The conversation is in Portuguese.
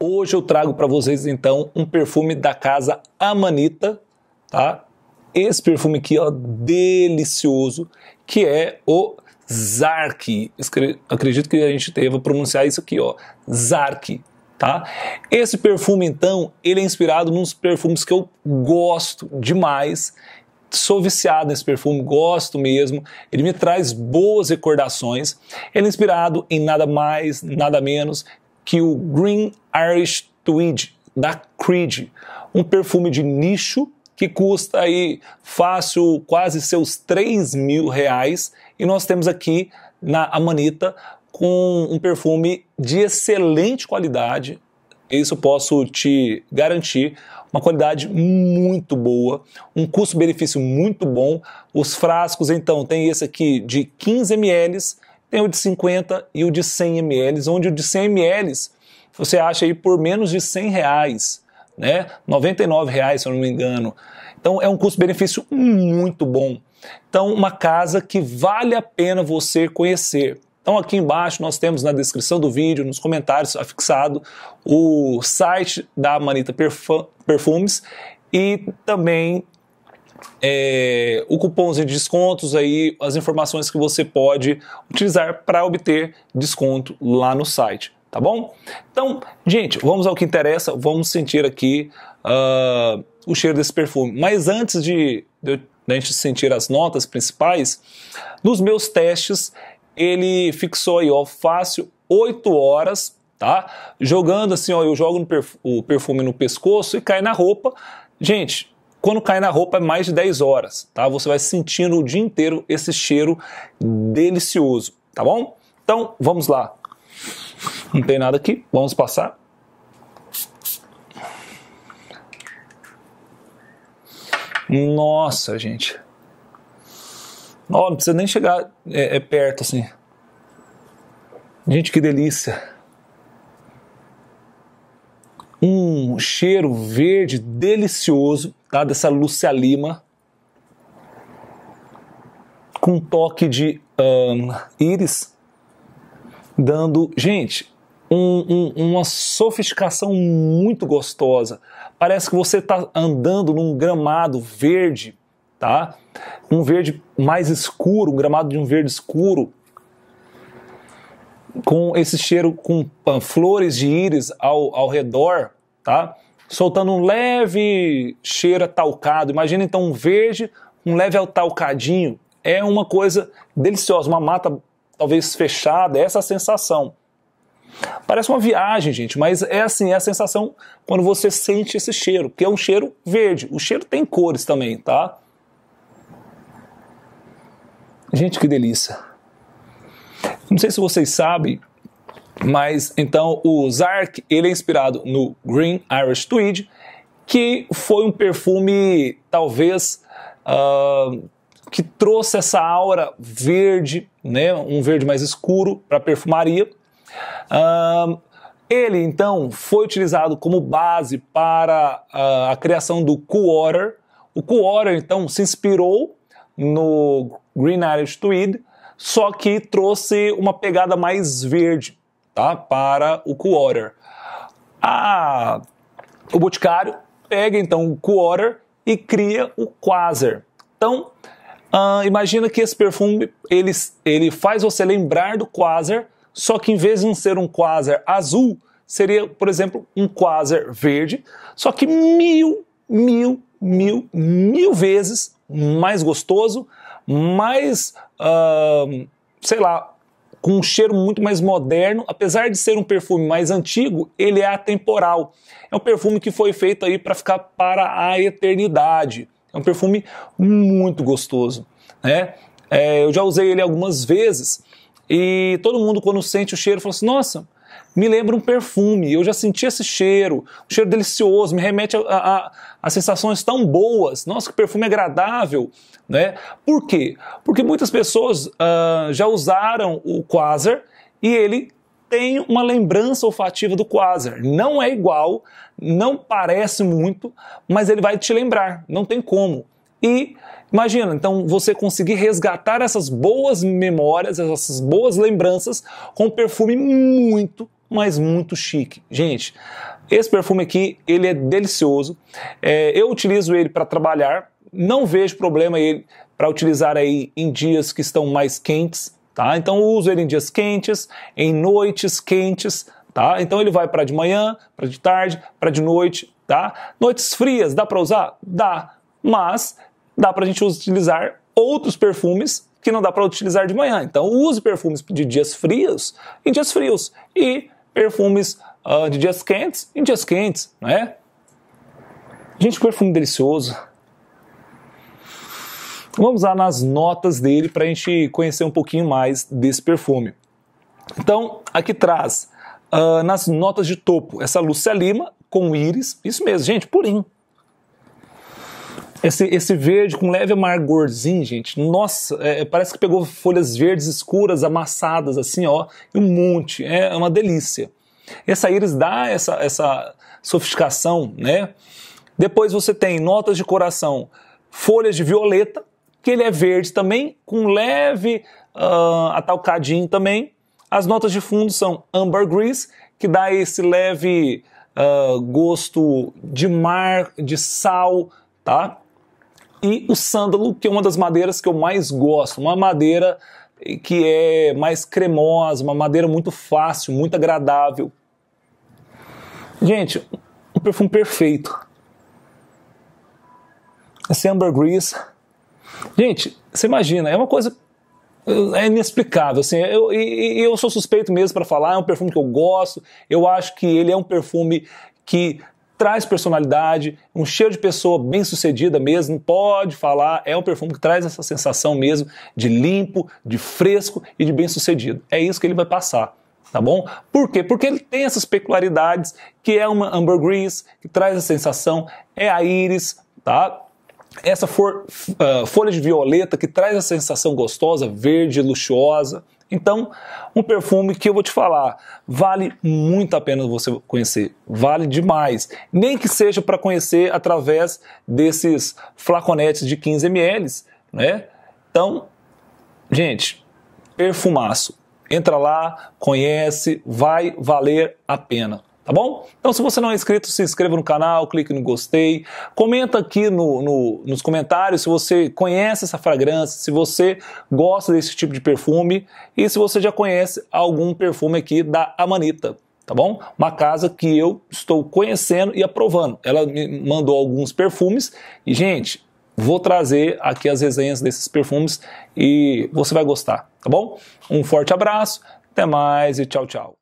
Hoje eu trago para vocês então um perfume da casa Amanita, tá? Esse perfume aqui, ó, delicioso, que é o Zark. Acredito que a gente deva pronunciar isso aqui, ó, Zark, tá? Esse perfume então, ele é inspirado nos perfumes que eu gosto demais. Sou viciado nesse perfume, gosto mesmo. Ele me traz boas recordações. Ele é inspirado em nada mais, nada menos que o Green Irish Tweed da Creed, um perfume de nicho que custa aí fácil quase seus 3 mil reais e nós temos aqui na Amanita com um perfume de excelente qualidade, isso posso te garantir, uma qualidade muito boa, um custo-benefício muito bom. Os frascos, então, tem esse aqui de 15 ml tem o de 50 e o de 100 ml, onde o de 100 ml você acha aí por menos de 100 reais, né? 99 reais, se eu não me engano. Então é um custo-benefício muito bom. Então uma casa que vale a pena você conhecer. Então aqui embaixo nós temos na descrição do vídeo, nos comentários afixado, tá o site da Manita Perfumes e também é, o cupons de descontos aí, as informações que você pode utilizar para obter desconto lá no site, tá bom? Então, gente, vamos ao que interessa, vamos sentir aqui uh, o cheiro desse perfume. Mas antes de, de, de a gente sentir as notas principais, nos meus testes ele fixou aí, ó, fácil 8 horas tá? Jogando assim, ó, eu jogo perf o perfume no pescoço e cai na roupa. Gente, quando cai na roupa é mais de 10 horas, tá? Você vai sentindo o dia inteiro esse cheiro delicioso, tá bom? Então, vamos lá. Não tem nada aqui, vamos passar. Nossa, gente. ó, não precisa nem chegar é, é perto assim. Gente, que delícia. Um cheiro verde delicioso tá? dessa Lúcia Lima, com um toque de um, íris, dando, gente, um, um, uma sofisticação muito gostosa. Parece que você está andando num gramado verde, tá? Um verde mais escuro, um gramado de um verde escuro, com esse cheiro com ah, flores de íris ao, ao redor, tá? soltando um leve cheiro talcado. Imagina então um verde, um leve talcadinho. É uma coisa deliciosa, uma mata talvez fechada, é essa sensação. Parece uma viagem, gente, mas é assim, é a sensação quando você sente esse cheiro, que é um cheiro verde. O cheiro tem cores também, tá? Gente, que delícia. Não sei se vocês sabem, mas então o Zark ele é inspirado no Green Irish Tweed, que foi um perfume talvez uh, que trouxe essa aura verde, né, um verde mais escuro para a perfumaria. Uh, ele então foi utilizado como base para uh, a criação do Water. O Water então se inspirou no Green Irish Tweed, só que trouxe uma pegada mais verde tá? para o quarter. Ah, o Boticário pega então o quarter e cria o quasar. Então, ah, imagina que esse perfume ele, ele faz você lembrar do quasar, só que em vez de ser um quasar azul, seria, por exemplo, um quasar verde, só que mil, mil, mil, mil vezes mais gostoso, mais, ah, sei lá, com um cheiro muito mais moderno, apesar de ser um perfume mais antigo, ele é atemporal. É um perfume que foi feito aí para ficar para a eternidade. É um perfume muito gostoso, né? É, eu já usei ele algumas vezes e todo mundo quando sente o cheiro fala assim, nossa, me lembra um perfume. Eu já senti esse cheiro, um cheiro delicioso, me remete a, a, a sensações tão boas. Nossa, que perfume agradável. Né? Por quê? Porque muitas pessoas uh, já usaram o Quasar e ele tem uma lembrança olfativa do Quasar. Não é igual, não parece muito, mas ele vai te lembrar, não tem como. E imagina, então você conseguir resgatar essas boas memórias, essas boas lembranças com um perfume muito, mas muito chique. Gente, esse perfume aqui, ele é delicioso. É, eu utilizo ele para trabalhar, não vejo problema ele para utilizar aí em dias que estão mais quentes, tá? Então uso ele em dias quentes, em noites quentes, tá? Então ele vai para de manhã, para de tarde, para de noite, tá? Noites frias, dá para usar? Dá, mas dá para a gente utilizar outros perfumes que não dá para utilizar de manhã. Então use perfumes de dias frios em dias frios e perfumes uh, de dias quentes em dias quentes, né? Gente, que perfume delicioso. Vamos lá nas notas dele para a gente conhecer um pouquinho mais desse perfume. Então, aqui traz, uh, nas notas de topo, essa Lúcia Lima com íris, isso mesmo, gente, purinho, esse, esse verde com leve amargorzinho, gente. Nossa, é, é, parece que pegou folhas verdes escuras, amassadas, assim, ó. E um monte. É, é uma delícia. Essa íris dá essa, essa sofisticação, né? Depois você tem notas de coração, folhas de violeta, que ele é verde também, com leve uh, atalcadinho também. As notas de fundo são ambergris, que dá esse leve uh, gosto de mar, de sal, tá? e o sândalo, que é uma das madeiras que eu mais gosto, uma madeira que é mais cremosa, uma madeira muito fácil, muito agradável. Gente, um perfume perfeito. Esse ambergris. Gente, você imagina, é uma coisa é inexplicável, assim, eu, e, eu, eu sou suspeito mesmo para falar, é um perfume que eu gosto, eu acho que ele é um perfume que traz personalidade, um cheiro de pessoa bem sucedida mesmo, pode falar, é um perfume que traz essa sensação mesmo de limpo, de fresco e de bem sucedido. É isso que ele vai passar tá bom? Por quê? Porque ele tem essas peculiaridades, que é uma ambergris, que traz a sensação, é a íris, tá? Essa for, uh, folha de violeta que traz a sensação gostosa, verde, luxuosa, então, um perfume que eu vou te falar, vale muito a pena você conhecer, vale demais. Nem que seja para conhecer através desses flaconetes de 15 ml, né? Então, gente, perfumaço. Entra lá, conhece, vai valer a pena tá bom? Então, se você não é inscrito, se inscreva no canal, clique no gostei, comenta aqui no, no, nos comentários se você conhece essa fragrância, se você gosta desse tipo de perfume e se você já conhece algum perfume aqui da Amanita. Tá bom? Uma casa que eu estou conhecendo e aprovando. Ela me mandou alguns perfumes e, gente, vou trazer aqui as resenhas desses perfumes e você vai gostar, tá bom? Um forte abraço, até mais e tchau, tchau.